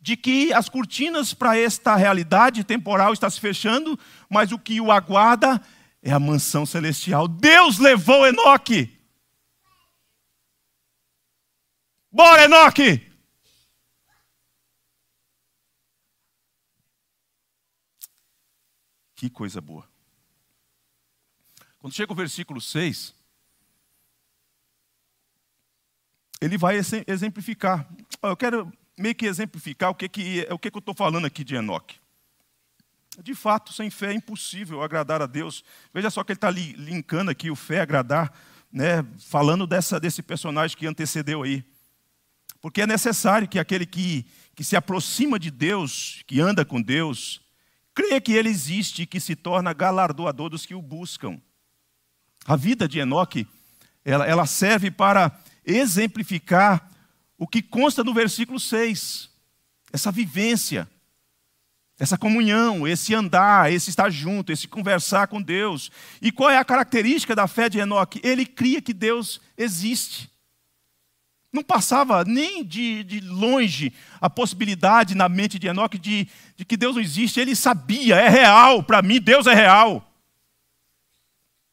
De que as cortinas para esta realidade temporal está se fechando, mas o que o aguarda é a mansão celestial. Deus levou Enoque. Bora, Enoque! Que coisa boa. Quando chega o versículo 6, ele vai exemplificar. Eu quero meio que exemplificar o que, que, o que, que eu estou falando aqui de Enoque. De fato, sem fé é impossível agradar a Deus. Veja só que ele está linkando aqui o fé agradar, né, falando dessa, desse personagem que antecedeu aí. Porque é necessário que aquele que, que se aproxima de Deus, que anda com Deus, creia que ele existe e que se torna galardoador dos que o buscam. A vida de Enoque, ela, ela serve para exemplificar o que consta no versículo 6. Essa vivência, essa comunhão, esse andar, esse estar junto, esse conversar com Deus. E qual é a característica da fé de Enoque? Ele cria que Deus existe. Não passava nem de, de, longe a possibilidade na mente de Enoque de, de que Deus não existe. Ele sabia, é real, para mim Deus é real.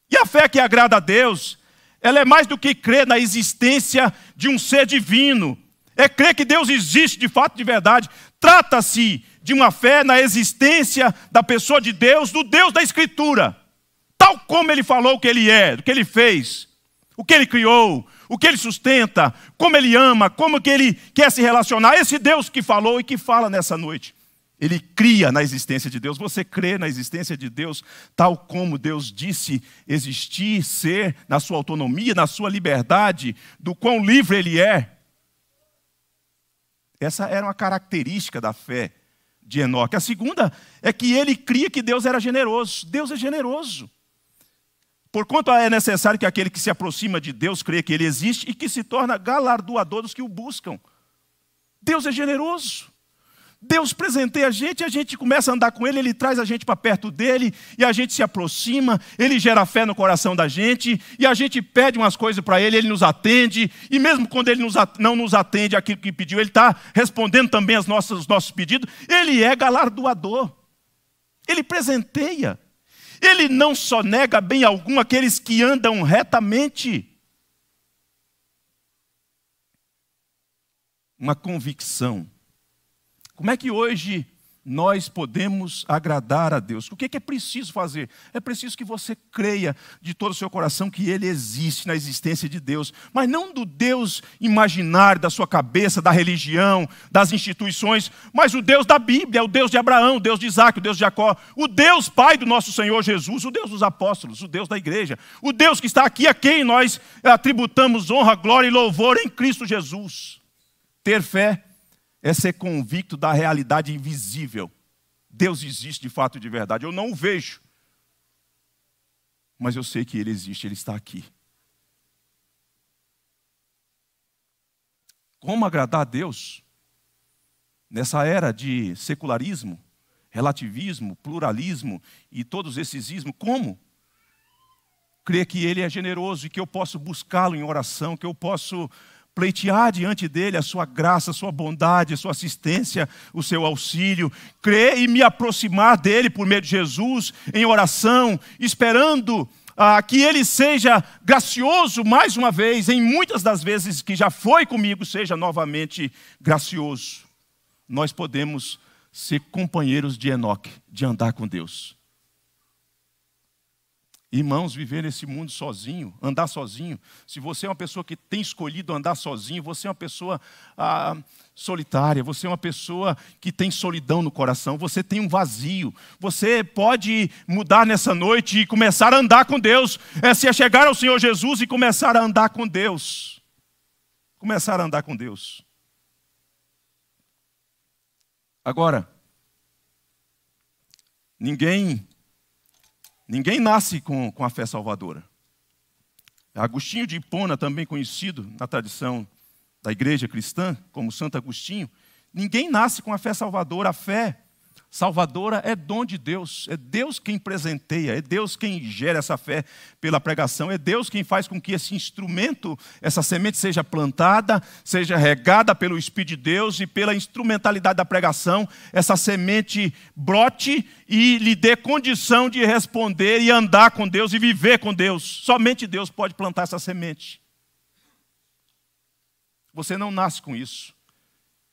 E a fé que agrada a Deus, ela é mais do que crer na existência de um ser divino. É crer que Deus existe de fato, de verdade. Trata-se de uma fé na existência da pessoa de Deus, do Deus da Escritura. Tal como ele falou o que ele é, o que ele fez, o que ele criou, o que ele sustenta, como ele ama, como que ele quer se relacionar. Esse Deus que falou e que fala nessa noite. Ele cria na existência de Deus. Você crê na existência de Deus tal como Deus disse existir, ser, na sua autonomia, na sua liberdade, do quão livre ele é? Essa era uma característica da fé de Enoque. A segunda é que ele cria que Deus era generoso. Deus é generoso. Porquanto é necessário que aquele que se aproxima de Deus creia que ele existe e que se torna galardoador dos que o buscam. Deus é generoso. Deus presenteia a gente, a gente começa a andar com Ele, Ele traz a gente para perto dele, e a gente se aproxima, Ele gera fé no coração da gente, e a gente pede umas coisas para Ele, Ele nos atende, e mesmo quando Ele nos não nos atende aquilo que pediu, Ele está respondendo também aos nossos, nossos pedidos, Ele é galardoador, Ele presenteia. Ele não só nega bem algum aqueles que andam retamente. Uma convicção. Como é que hoje nós podemos agradar a Deus. O que é, que é preciso fazer? É preciso que você creia de todo o seu coração que Ele existe na existência de Deus, mas não do Deus imaginário da sua cabeça, da religião, das instituições, mas o Deus da Bíblia, é o Deus de Abraão, o Deus de Isaac, o Deus de Jacó, o Deus Pai do nosso Senhor Jesus, o Deus dos apóstolos, o Deus da igreja, o Deus que está aqui, a quem nós atributamos honra, glória e louvor em Cristo Jesus. Ter fé é ser convicto da realidade invisível. Deus existe de fato de verdade. Eu não o vejo, mas eu sei que Ele existe, Ele está aqui. Como agradar a Deus? Nessa era de secularismo, relativismo, pluralismo e todos esses ismos, como? Crer que Ele é generoso e que eu posso buscá-lo em oração, que eu posso pleitear diante dele a sua graça, a sua bondade, a sua assistência, o seu auxílio, crer e me aproximar dele por meio de Jesus em oração, esperando ah, que ele seja gracioso mais uma vez, em muitas das vezes que já foi comigo, seja novamente gracioso. Nós podemos ser companheiros de Enoque, de andar com Deus. Irmãos, viver nesse mundo sozinho, andar sozinho. Se você é uma pessoa que tem escolhido andar sozinho, você é uma pessoa ah, solitária, você é uma pessoa que tem solidão no coração, você tem um vazio. Você pode mudar nessa noite e começar a andar com Deus. É se é chegar ao Senhor Jesus e começar a andar com Deus. Começar a andar com Deus. Agora, ninguém Ninguém nasce com, com a fé salvadora. Agostinho de Hipona, também conhecido na tradição da igreja cristã como Santo Agostinho, ninguém nasce com a fé salvadora. A fé salvadora é dom de Deus, é Deus quem presenteia, é Deus quem gera essa fé pela pregação, é Deus quem faz com que esse instrumento, essa semente seja plantada, seja regada pelo Espírito de Deus e pela instrumentalidade da pregação, essa semente brote e lhe dê condição de responder e andar com Deus e viver com Deus. Somente Deus pode plantar essa semente. Você não nasce com isso.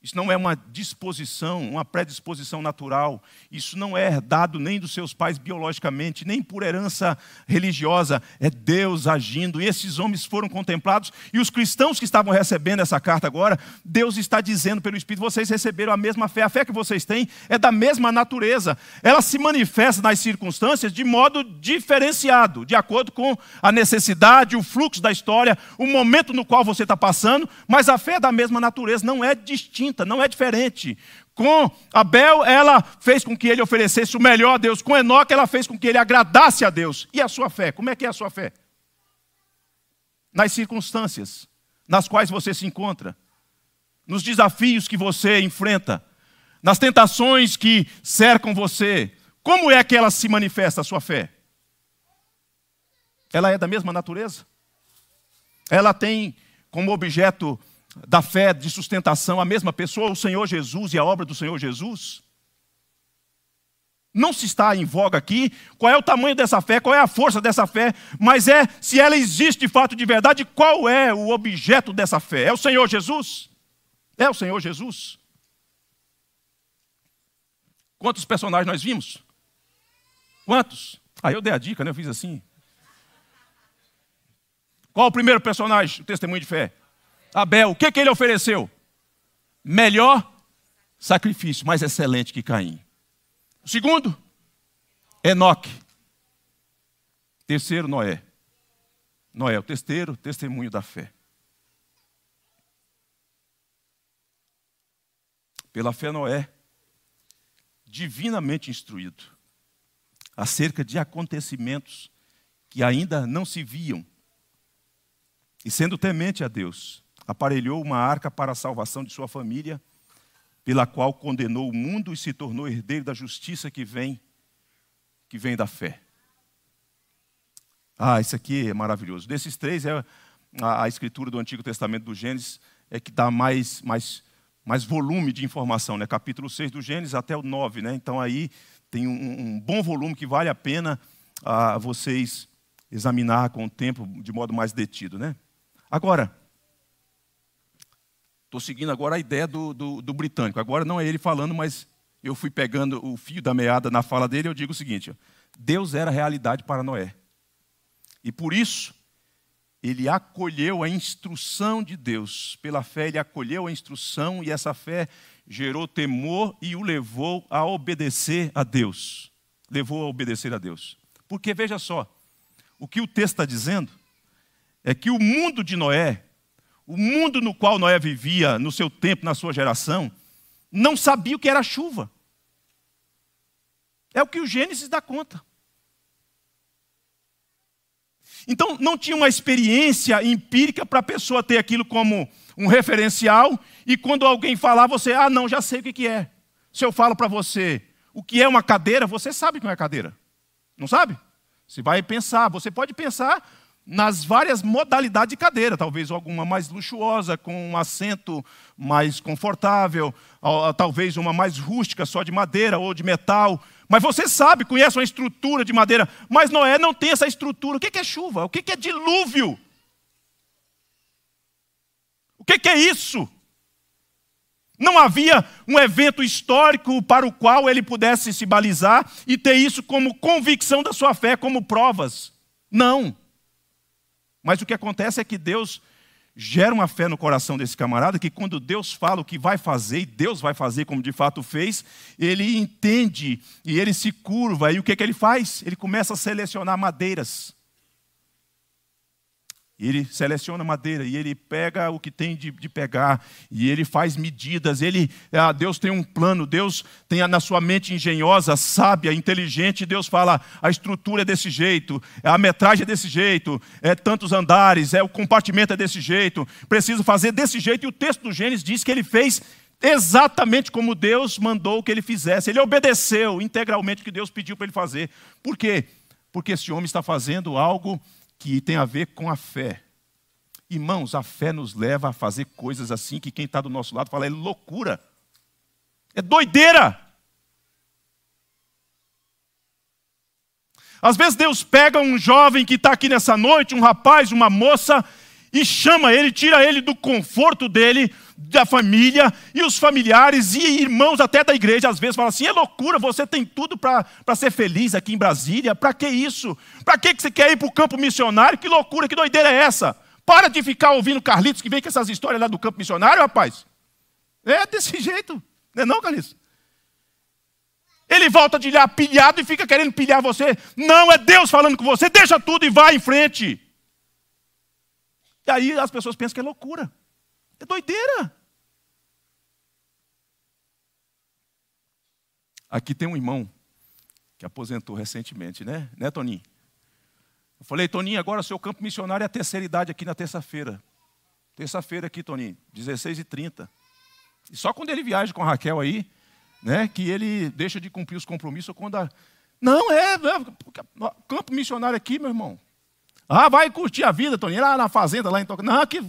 Isso não é uma disposição, uma predisposição natural. Isso não é herdado nem dos seus pais biologicamente, nem por herança religiosa. É Deus agindo. E esses homens foram contemplados. E os cristãos que estavam recebendo essa carta agora, Deus está dizendo pelo Espírito: vocês receberam a mesma fé. A fé que vocês têm é da mesma natureza. Ela se manifesta nas circunstâncias de modo diferenciado, de acordo com a necessidade, o fluxo da história, o momento no qual você está passando. Mas a fé é da mesma natureza, não é distinta distinta, não é diferente. Com Abel, ela fez com que ele oferecesse o melhor a Deus. Com Enoque, ela fez com que ele agradasse a Deus. E a sua fé? Como é que é a sua fé? Nas circunstâncias nas quais você se encontra, nos desafios que você enfrenta, nas tentações que cercam você, como é que ela se manifesta a sua fé? Ela é da mesma natureza? Ela tem como objeto da fé de sustentação a mesma pessoa, o Senhor Jesus e a obra do Senhor Jesus? Não se está em voga aqui qual é o tamanho dessa fé, qual é a força dessa fé, mas é se ela existe de fato de verdade, qual é o objeto dessa fé? É o Senhor Jesus? É o Senhor Jesus? Quantos personagens nós vimos? Quantos? Aí ah, eu dei a dica, né? eu fiz assim. Qual o primeiro personagem, o testemunho de fé? Abel, o que, é que ele ofereceu? Melhor sacrifício, mais excelente que Caim. O segundo, Enoque. Terceiro, Noé. Noé, o terceiro testemunho da fé. Pela fé, Noé, divinamente instruído acerca de acontecimentos que ainda não se viam, e sendo temente a Deus, aparelhou uma arca para a salvação de sua família, pela qual condenou o mundo e se tornou herdeiro da justiça que vem que vem da fé. Ah, isso aqui é maravilhoso. Desses três é a, a escritura do Antigo Testamento do Gênesis é que dá mais mais mais volume de informação, né? Capítulo 6 do Gênesis até o 9, né? Então aí tem um, um bom volume que vale a pena a ah, vocês examinar com o tempo de modo mais detido, né? Agora, Estou seguindo agora a ideia do, do, do, britânico. Agora não é ele falando, mas eu fui pegando o fio da meada na fala dele. Eu digo o seguinte: Deus era realidade para Noé. E por isso, ele acolheu a instrução de Deus. Pela fé, ele acolheu a instrução e essa fé gerou temor e o levou a obedecer a Deus. Levou a obedecer a Deus. Porque veja só, o que o texto está dizendo é que o mundo de Noé o mundo no qual Noé vivia, no seu tempo, na sua geração, não sabia o que era chuva. É o que o Gênesis dá conta. Então, não tinha uma experiência empírica para a pessoa ter aquilo como um referencial, e quando alguém falar, você, ah, não, já sei o que é. Se eu falo para você o que é uma cadeira, você sabe o que é uma cadeira. Não sabe? Você vai pensar, você pode pensar nas várias modalidades de cadeira, talvez alguma mais luxuosa, com um assento mais confortável, talvez uma mais rústica, só de madeira ou de metal. Mas você sabe, conhece uma estrutura de madeira, mas Noé não tem essa estrutura. O que é chuva? O que é dilúvio? O que é isso? Não havia um evento histórico para o qual ele pudesse se balizar e ter isso como convicção da sua fé, como provas. Não. Mas o que acontece é que Deus gera uma fé no coração desse camarada que quando Deus fala o que vai fazer, e Deus vai fazer como de fato fez, ele entende e ele se curva. E o que, é que ele faz? Ele começa a selecionar madeiras. E ele seleciona madeira, e ele pega o que tem de, de pegar, e ele faz medidas. Ele, ah, Deus tem um plano, Deus tem na sua mente engenhosa, sábia, inteligente. Deus fala: a estrutura é desse jeito, a metragem é desse jeito, é tantos andares, é o compartimento é desse jeito. Preciso fazer desse jeito. E o texto do Gênesis diz que ele fez exatamente como Deus mandou que ele fizesse. Ele obedeceu integralmente o que Deus pediu para ele fazer. Por quê? Porque esse homem está fazendo algo que tem a ver com a fé. Irmãos, a fé nos leva a fazer coisas assim que quem está do nosso lado fala é loucura, é doideira. Às vezes Deus pega um jovem que está aqui nessa noite, um rapaz, uma moça, e chama ele, tira ele do conforto dele, da família e os familiares e irmãos até da igreja, às vezes, falam assim: é loucura, você tem tudo para ser feliz aqui em Brasília, para que isso? Para que você quer ir para o campo missionário? Que loucura, que doideira é essa? Para de ficar ouvindo Carlitos que vem com essas histórias lá do campo missionário, rapaz. É desse *laughs* jeito, não é não, Carlitos? Ele volta de lá pilhado e fica querendo pilhar você. Não, é Deus falando com você. Deixa tudo e vai em frente. E aí as pessoas pensam que é loucura. É doideira. Aqui tem um irmão que aposentou recentemente, né? Né, Toninho? Eu falei, Toninho, agora seu campo missionário é a terceira idade aqui na terça-feira. Terça-feira aqui, Toninho, 16h30. E só quando ele viaja com a Raquel aí, né, que ele deixa de cumprir os compromissos quando a... Não, é, é, campo missionário aqui, meu irmão. Ah, vai curtir a vida, Toninho, lá na fazenda, lá em Tocantins. Não, que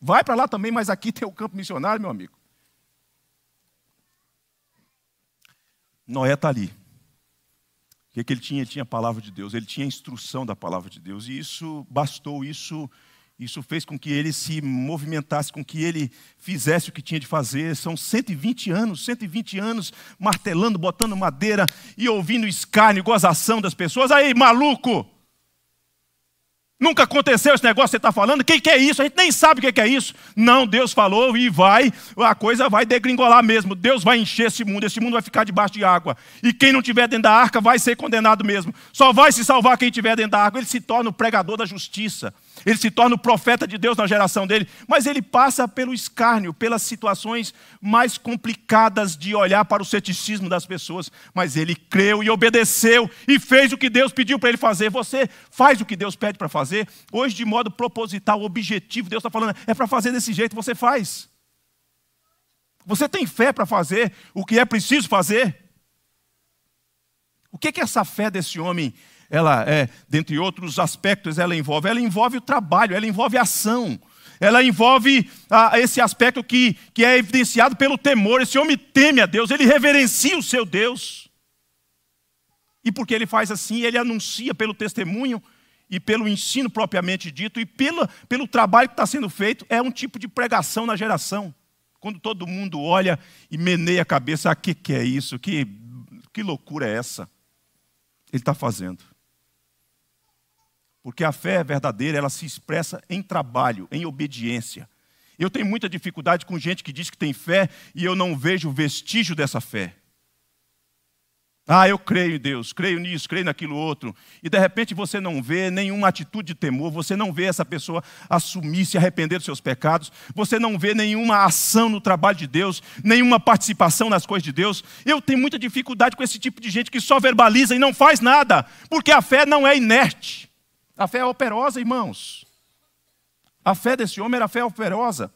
Vai para lá também, mas aqui tem o campo missionário, meu amigo. Noé está ali. O que, que ele tinha? Ele tinha a palavra de Deus, ele tinha a instrução da palavra de Deus, e isso bastou, isso, isso fez com que ele se movimentasse, com que ele fizesse o que tinha de fazer. São 120 anos, 120 anos martelando, botando madeira e ouvindo escárnio, gozação das pessoas. Aí, maluco! Nunca aconteceu esse negócio que você está falando? O que, que, é isso? A gente nem sabe o que, que, é isso. Não, Deus falou e vai, a coisa vai degringolar mesmo. Deus vai encher esse mundo, esse mundo vai ficar debaixo de água. E quem não tiver dentro da arca vai ser condenado mesmo. Só vai se salvar quem tiver dentro da arca. Ele se torna o pregador da justiça. Ele se torna o profeta de Deus na geração dele, mas ele passa pelo escárnio, pelas situações mais complicadas de olhar para o ceticismo das pessoas. Mas ele creu e obedeceu e fez o que Deus pediu para ele fazer. Você faz o que Deus pede para fazer, hoje de modo proposital, objetivo. Deus está falando, é para fazer desse jeito, você faz. Você tem fé para fazer o que é preciso fazer? O que, é que essa fé desse homem ela é, dentre outros aspectos, ela envolve. Ela envolve o trabalho, ela envolve a ação. Ela envolve ah, esse aspecto que, que é evidenciado pelo temor. Esse homem teme a Deus, ele reverencia o seu Deus. E porque ele faz assim, ele anuncia pelo testemunho e pelo ensino propriamente dito, e pela, pelo trabalho que está sendo feito, é um tipo de pregação na geração. Quando todo mundo olha e meneia a cabeça, ah, que, que é isso? Que, que loucura é essa? Ele está fazendo. Porque a fé verdadeira, ela se expressa em trabalho, em obediência. Eu tenho muita dificuldade com gente que diz que tem fé e eu não vejo vestígio dessa fé. Ah, eu creio em Deus, creio nisso, creio naquilo outro. E de repente você não vê nenhuma atitude de temor, você não vê essa pessoa assumir, se arrepender dos seus pecados, você não vê nenhuma ação no trabalho de Deus, nenhuma participação nas coisas de Deus. Eu tenho muita dificuldade com esse tipo de gente que só verbaliza e não faz nada, porque a fé não é inerte. A fé é operosa, irmãos. A fé desse homem era fé operosa.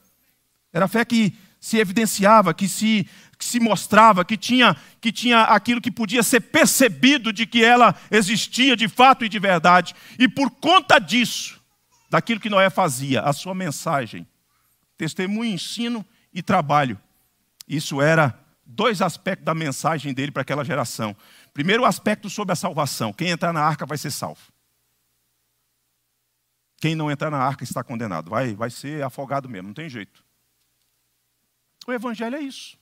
Era fé que se evidenciava, que se, que se mostrava, que tinha, que tinha aquilo que podia ser percebido de que ela existia de fato e de verdade. E por conta disso, daquilo que Noé fazia, a sua mensagem, testemunho, ensino e trabalho. Isso era dois aspectos da mensagem dele para aquela geração. Primeiro, o aspecto sobre a salvação: quem entrar na arca vai ser salvo quem não entrar na arca está condenado. Vai, vai ser afogado mesmo, não tem jeito. O evangelho é isso.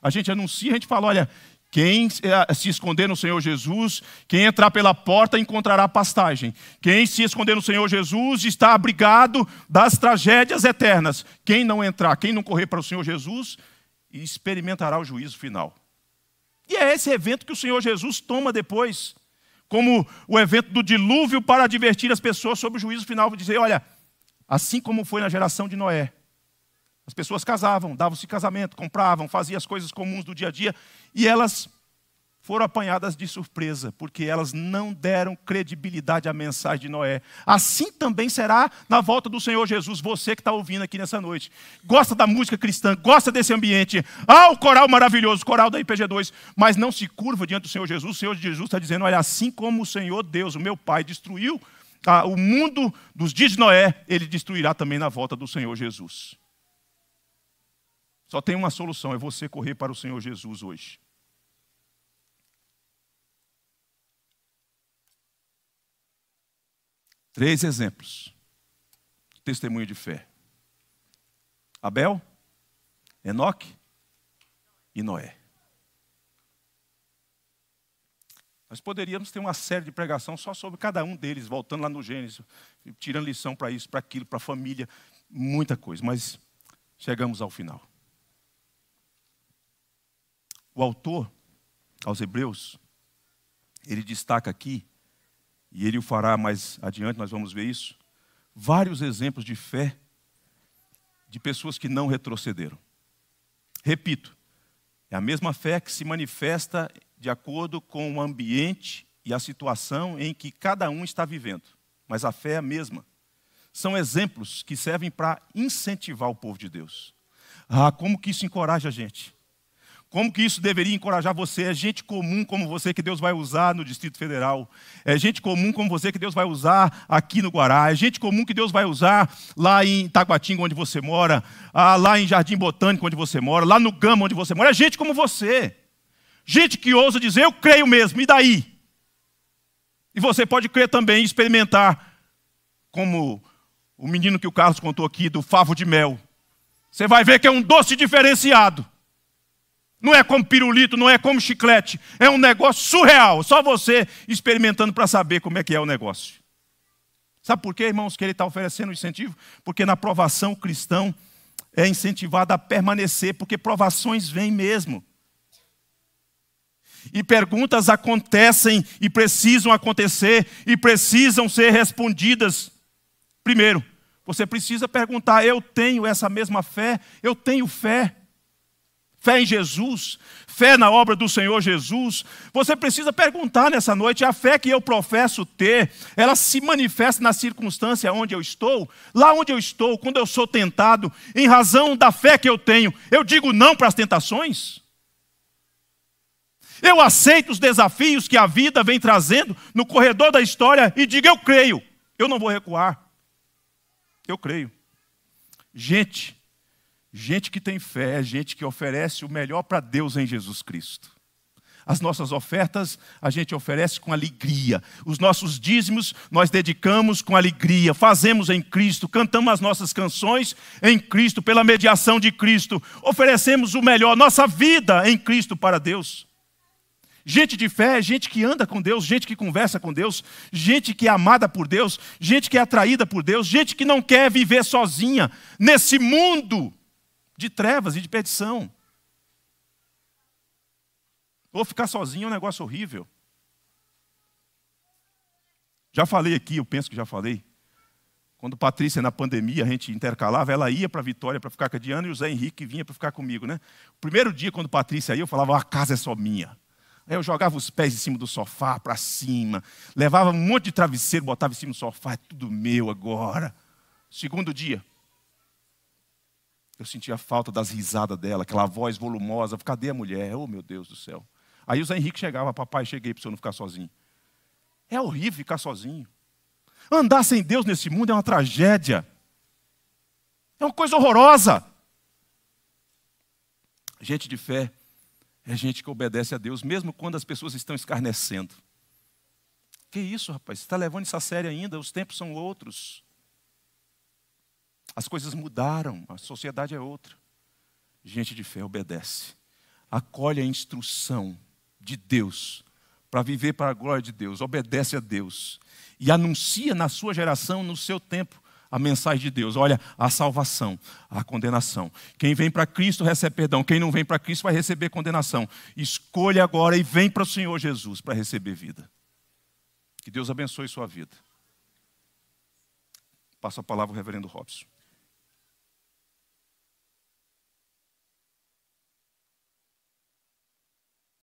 A gente anuncia, a gente fala, olha, quem eh, se esconder no Senhor Jesus, quem entrar pela porta encontrará pastagem. Quem se esconder no Senhor Jesus está abrigado das tragédias eternas. Quem não entrar, quem não correr para o Senhor Jesus, experimentará o juízo final. E é esse evento que o Senhor Jesus toma depois como o evento do dilúvio para advertir as pessoas sobre o juízo final dizer: olha, assim como foi na geração de Noé, as pessoas casavam, davam-se casamento, compravam, faziam as coisas comuns do dia a dia e elas foram apanhadas de surpresa, porque elas não deram credibilidade à mensagem de Noé. Assim também será na volta do Senhor Jesus, você que está ouvindo aqui nessa noite. Gosta da música cristã, gosta desse ambiente. Ah, o coral maravilhoso, o coral da IPG2, mas não se curva diante do Senhor Jesus. O Senhor Jesus está dizendo: olha, assim como o Senhor Deus, o meu Pai, destruiu ah, o mundo dos dias de Noé, ele destruirá também na volta do Senhor Jesus. Só tem uma solução: é você correr para o Senhor Jesus hoje. Três exemplos. Testemunho de fé. Abel, Enoque e Noé. Nós poderíamos ter uma série de pregação só sobre cada um deles, voltando lá no Gênesis, tirando lição para isso, para aquilo, para a família, muita coisa, mas chegamos ao final. O autor aos Hebreus, ele destaca aqui e ele o fará mais adiante, nós vamos ver isso. Vários exemplos de fé de pessoas que não retrocederam. Repito, é a mesma fé que se manifesta de acordo com o ambiente e a situação em que cada um está vivendo, mas a fé é a mesma. São exemplos que servem para incentivar o povo de Deus. Ah, como que isso encoraja a gente? Como que isso deveria encorajar você? É gente comum como você que Deus vai usar no Distrito Federal. É gente comum como você que Deus vai usar aqui no Guará. É gente comum que Deus vai usar lá em Taguatinga, onde você mora. Ah, lá em Jardim Botânico, onde você mora. Lá no Gama, onde você mora. É gente como você. Gente que ousa dizer, eu creio mesmo, e daí? E você pode crer também e experimentar, como o menino que o Carlos contou aqui, do favo de mel. Você vai ver que é um doce diferenciado. Não é como pirulito, não é como chiclete. É um negócio surreal. Só você experimentando para saber como é que é o negócio. Sabe por quê, irmãos, que ele está oferecendo incentivo? Porque na provação o cristão é incentivado a permanecer, porque provações vêm mesmo. E perguntas acontecem e precisam acontecer e precisam ser respondidas. Primeiro, você precisa perguntar: eu tenho essa mesma fé? Eu tenho fé? fé em Jesus, fé na obra do Senhor Jesus, você precisa perguntar nessa noite: a fé que eu professo ter, ela se manifesta na circunstância onde eu estou? Lá onde eu estou, quando eu sou tentado, em razão da fé que eu tenho, eu digo não para as tentações? Eu aceito os desafios que a vida vem trazendo no corredor da história e digo: eu creio, eu não vou recuar. Eu creio. Gente, Gente que tem fé é gente que oferece o melhor para Deus em Jesus Cristo. As nossas ofertas a gente oferece com alegria. Os nossos dízimos nós dedicamos com alegria. Fazemos em Cristo, cantamos as nossas canções em Cristo, pela mediação de Cristo. Oferecemos o melhor, nossa vida em Cristo para Deus. Gente de fé, gente que anda com Deus, gente que conversa com Deus, gente que é amada por Deus, gente que é atraída por Deus, gente que não quer viver sozinha nesse mundo de trevas e de perdição. Ou ficar sozinho é um negócio horrível. Já falei aqui, eu penso que já falei. Quando Patrícia, na pandemia, a gente intercalava, ela ia para Vitória para ficar com a Diana e o Zé Henrique vinha para ficar comigo. Né? O primeiro dia, quando Patrícia ia, eu falava, ah, a casa é só minha. Aí eu jogava os pés em cima do sofá, para cima, levava um monte de travesseiro, botava em cima do sofá, é tudo meu agora. Segundo dia, eu sentia falta das risadas dela, aquela voz volumosa. Cadê a mulher? Oh, meu Deus do céu. Aí o Zé Henrique chegava, papai, cheguei para o senhor não ficar sozinho. É horrível ficar sozinho. Andar sem Deus nesse mundo é uma tragédia. É uma coisa horrorosa. Gente de fé é gente que obedece a Deus, mesmo quando as pessoas estão escarnecendo. Que isso, rapaz? Você está levando isso a sério ainda? Os tempos são outros. As coisas mudaram, a sociedade é outra. Gente de fé obedece, acolhe a instrução de Deus para viver para a glória de Deus, obedece a Deus e anuncia na sua geração, no seu tempo, a mensagem de Deus. Olha, a salvação, a condenação. Quem vem para Cristo recebe perdão, quem não vem para Cristo vai receber condenação. Escolha agora e vem para o Senhor Jesus para receber vida. Que Deus abençoe sua vida. Passo a palavra ao reverendo Robson.